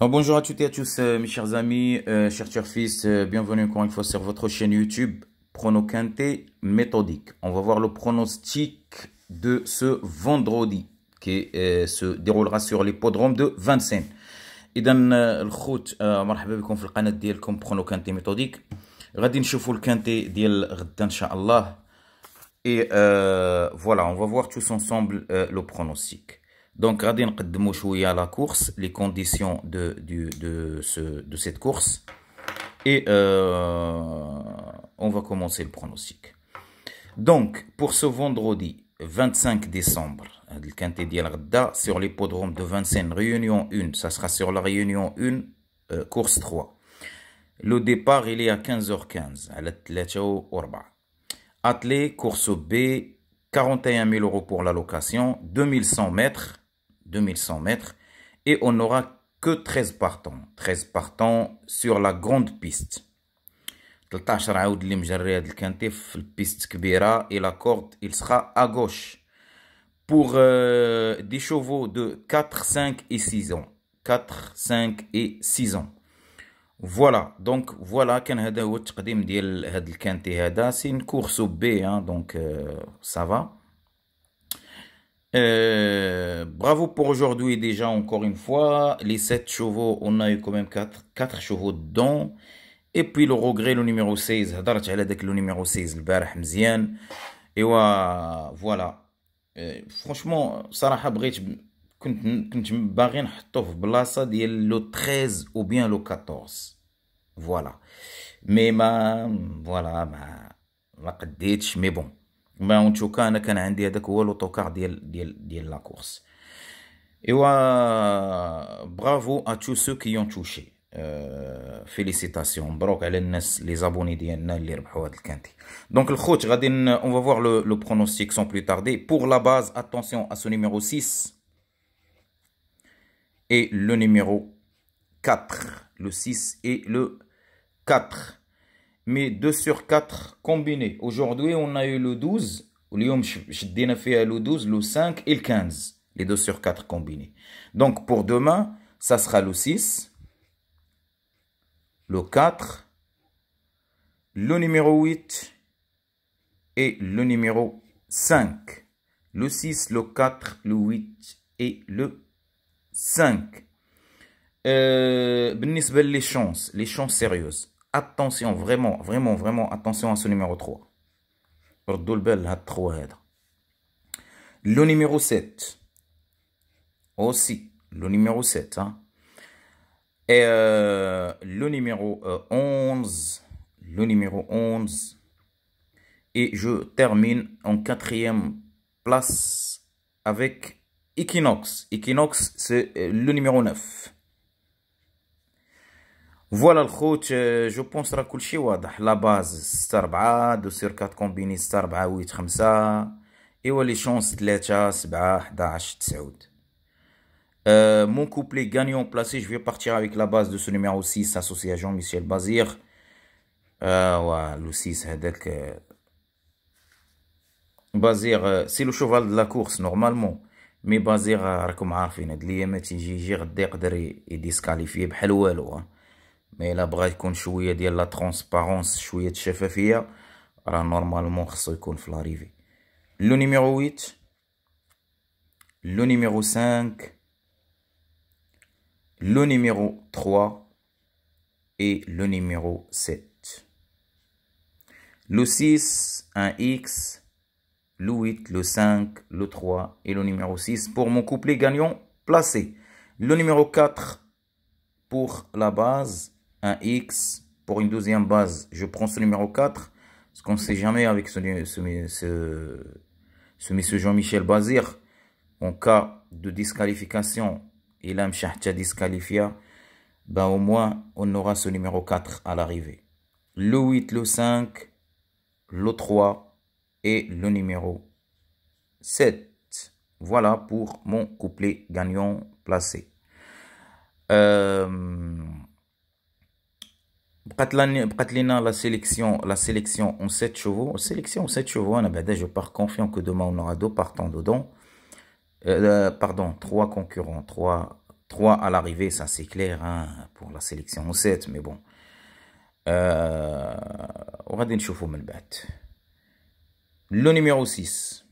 Oh, bonjour à toutes et à tous, euh, mes chers amis, euh, chers, chers fils, euh, bienvenue encore une fois sur votre chaîne YouTube Quinté méthodique. On va voir le pronostic de ce vendredi qui se déroulera sur l'hippodrome de Vincennes. et bienvenue مرحبا Prono Méthodique. le et voilà on va voir tous ensemble le pronostic donc, غادي نقدموا la course, les conditions de de cette course et euh, on va commencer le pronostic. Donc, pour ce vendredi 25 décembre, le sur l'hippodrome de Vincennes, Réunion 1, ça sera sur la Réunion 1, euh, course 3. Le départ, il est à 15h15, à course B, 41 000 euros pour la location, 2100 mètres, 2100 mètres, et on n'aura que 13 partants, 13 partants sur la grande piste. 13 عاود مجري هذا في البيست كبيره et la corde il sera à gauche pour euh, des chevaux de 4 5 et 6 ans 4 5 et 6 ans voilà donc voilà c'est une course au B hein, donc euh, ça va euh, bravo pour aujourd'hui déjà encore une fois. Les 7 chevaux, on a eu quand même 4, chevaux dedans. Et puis le regret, le numéro 16. avec le numéro 16, le Et voilà. Euh, franchement, ça quand je me barre, le 13 ou bien le 14. Voilà. Mais ma. Voilà, ma. Ma. Mais bon. Mais on de la course. Et bravo à tous ceux qui ont touché. Euh, félicitations. Donc le Donc, on va voir le pronostic sans plus tarder. Pour la base, attention à ce numéro 6 et le numéro 4. Le 6 et le 4 mais 2 sur 4 combinés. Aujourd'hui, on a eu le 12, le 12, le 5 et le 15, les 2 sur 4 combinés. Donc pour demain, ça sera le 6, le 4, le numéro 8 et le numéro 5. Le 6, le 4, le 8 et le 5. Euh, les chances, les chances sérieuses attention, vraiment, vraiment, vraiment, attention à ce numéro 3. Le numéro 7. Aussi, le numéro 7. Hein. Et euh, le numéro 11. Euh, le numéro 11. Et je termine en quatrième place avec Equinox. Equinox, c'est euh, le numéro 9. فوالا الخوت جو بونس راه كلشي واضح لا باز ستة ربعة دو سير كات كومبيني ستة ربعة ويت خمسة ايوا لي شونس 3 7 11 9 مون كوبلي غانيون بلاسي جو في بارتير افيك لا باز دو سو نيميرو سيس 6 اسوسياسيون ميشيل بازير ا وا لو 6 هذاك بازيغ سي لو شوفال دو لا كورس نورمالمون مي بازيغ راكم عارفين هاد ليامات يجي يجي غدا يقدر يديسكاليفي بحال والو Mais la brèche qu'on chouille la transparence chouillet de chef Alors normalement ce qu'on fait arriver. Le numéro 8, le numéro 5, le numéro 3 et le numéro 7. Le 6, un X, le 8, le 5, le 3 et le numéro 6 pour mon couplet gagnant placé. Le numéro 4 pour la base un X pour une deuxième base. Je prends ce numéro 4, Ce qu'on ne sait jamais avec ce, ce, ce, ce monsieur Jean-Michel Bazir, en cas de disqualification, il a un disqualifia, ben au moins on aura ce numéro 4 à l'arrivée. Le 8, le 5, le 3 et le numéro 7. Voilà pour mon couplet gagnant placé. Euh, Patlina, sélection sélection, sélection sélection 7 chevaux sélection 7 chevaux hein, je pars confiant que demain on aura deux partants dedans euh, euh, pardon trois concurrents 3 à l'arrivée ça c'est clair hein, pour la sélection en 7 mais bon euh, dire chevaux من بعد le numéro 6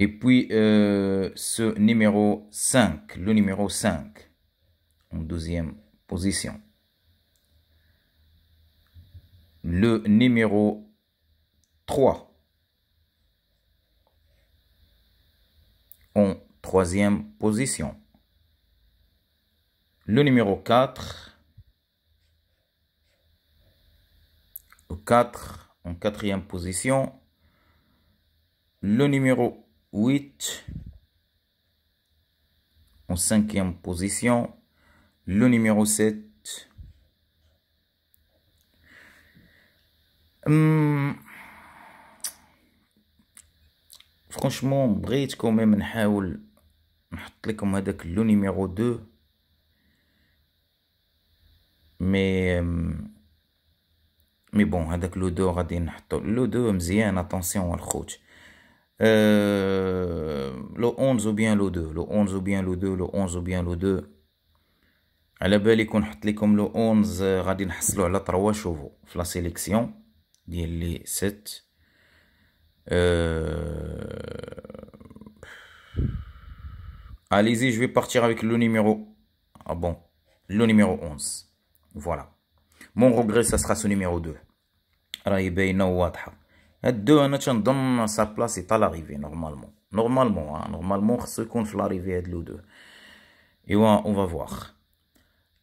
et puis euh, ce numéro 5 le numéro 5 en deuxième position. Le numéro 3 en troisième position. Le numéro 4 au 4 en quatrième position. Le numéro 8 en cinquième position le numéro 7. Hum. franchement, bridge quand même نحاول نحط لكم هذاك le numéro 2. Mais hum. mais bon, avec لو 2 غادي نحطو 2 attention الخوت. Euh, le 11 ou bien le 2, le 11 ou bien le 2, le 11 ou bien le 2. 11 7 Allez-y, je vais partir avec le numéro. Ah bon, le numéro 11. Voilà. Mon regret, ça sera ce numéro 2. Le 2, on donne sa place est à l'arrivée, normalement. Normalement, hein, normalement, ce qu'on fait l'arrivée est le 2. Et on va voir.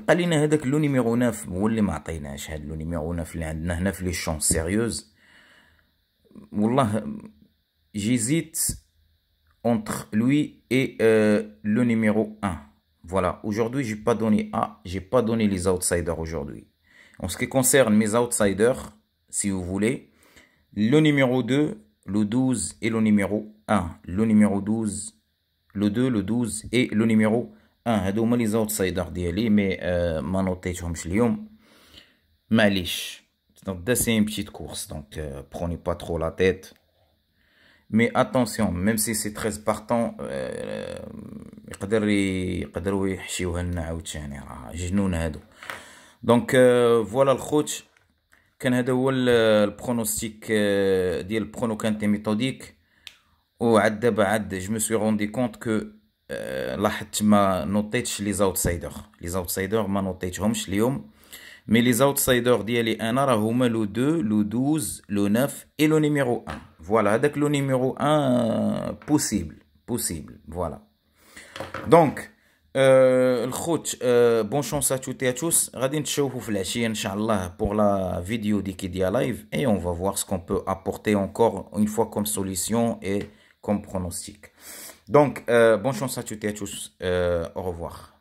وبقى لينا هذاك لو 9 هو اللي ما عطيناش le لو 9 اللي عندنا هنا في entre lui et euh, le numéro 1. Voilà, aujourd'hui, j'ai pas donné A, j'ai pas donné les outsiders aujourd'hui. En ce qui concerne mes outsiders, si vous voulez, le numéro 2, le 12 et le numéro 1. Le numéro 12, le 2, le 12 et le numéro un, hein, du les autres mais, une petite course, donc, euh, prenez pas trop la tête, mais attention, même si c'est très partant, il euh, donc euh, voilà le coach, quand le pronostic, le pronostic méthodique, je me suis rendu compte que la hache ma note les outsiders, les outsiders manot et j'homme les hommes, mais les outsiders d'y aller à la le 2, le 12, le 9 et le numéro 1. Voilà, avec le numéro 1 euh, possible, possible. Voilà, donc le route, bon chance à toutes et à tous. Radin chauve ou flashy, pour la vidéo d'ikidia live, et on va voir ce qu'on peut apporter encore une fois comme solution et comme pronostic. Donc, euh, bonne chance à toutes et à tous. Euh, au revoir.